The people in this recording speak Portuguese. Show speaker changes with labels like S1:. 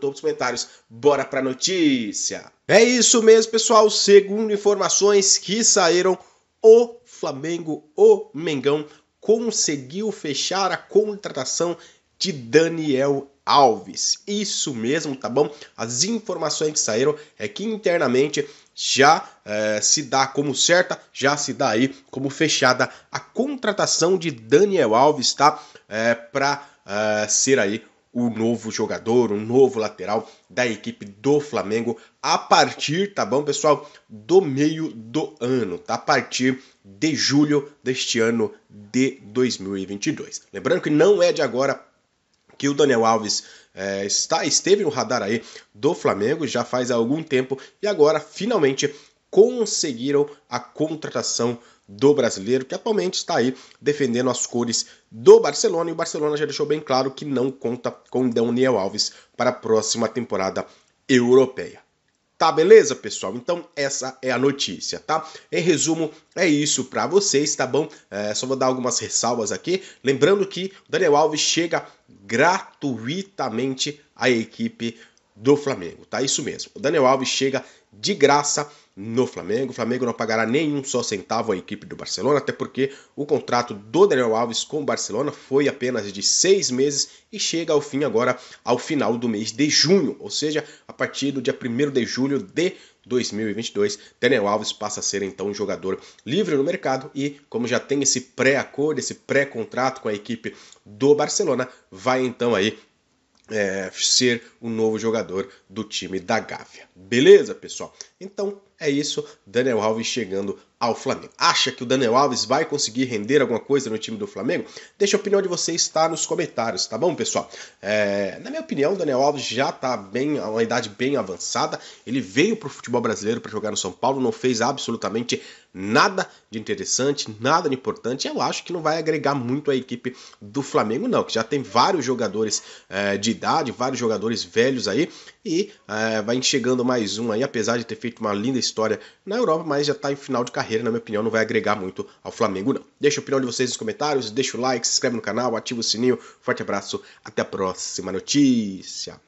S1: topo dos comentários. Bora pra notícia! É isso mesmo, pessoal. Segundo informações que saíram, o Flamengo, o Mengão, conseguiu fechar a contratação de Daniel Alves. Isso mesmo, tá bom? As informações que saíram é que internamente já é, se dá como certa, já se dá aí como fechada a contratação de Daniel Alves, tá? É, eh, para é, eh, ser aí o novo jogador, o novo lateral da equipe do Flamengo a partir, tá bom, pessoal, do meio do ano, tá? A partir de julho deste ano de 2022. Lembrando que não é de agora que o Daniel Alves é, está esteve no radar aí do Flamengo já faz algum tempo e agora finalmente conseguiram a contratação do brasileiro, que atualmente está aí defendendo as cores do Barcelona. E o Barcelona já deixou bem claro que não conta com Daniel Alves para a próxima temporada europeia. Tá beleza, pessoal? Então essa é a notícia, tá? Em resumo, é isso para vocês, tá bom? É, só vou dar algumas ressalvas aqui. Lembrando que o Daniel Alves chega gratuitamente à equipe do Flamengo, tá? Isso mesmo. O Daniel Alves chega de graça no Flamengo. O Flamengo não pagará nenhum só centavo à equipe do Barcelona, até porque o contrato do Daniel Alves com o Barcelona foi apenas de seis meses e chega ao fim agora, ao final do mês de junho, ou seja, a partir do dia 1 de julho de 2022, Daniel Alves passa a ser então um jogador livre no mercado e, como já tem esse pré-acordo, esse pré-contrato com a equipe do Barcelona, vai então aí é, ser o um novo jogador do time da Gávea. Beleza, pessoal? Então é isso, Daniel Alves chegando ao Flamengo. Acha que o Daniel Alves vai conseguir render alguma coisa no time do Flamengo? Deixa a opinião de vocês estar tá? nos comentários, tá bom, pessoal? É, na minha opinião, o Daniel Alves já está bem, a uma idade bem avançada. Ele veio para o futebol brasileiro para jogar no São Paulo, não fez absolutamente nada de interessante, nada de importante. Eu acho que não vai agregar muito à equipe do Flamengo, não, que já tem vários jogadores é, de idade, vários jogadores velhos aí, e é, vai enxergando mais um aí, apesar de ter feito uma linda história na Europa, mas já está em final de carreira, na minha opinião, não vai agregar muito ao Flamengo, não. Deixa a opinião de vocês nos comentários, deixa o like, se inscreve no canal, ativa o sininho. Forte abraço, até a próxima notícia.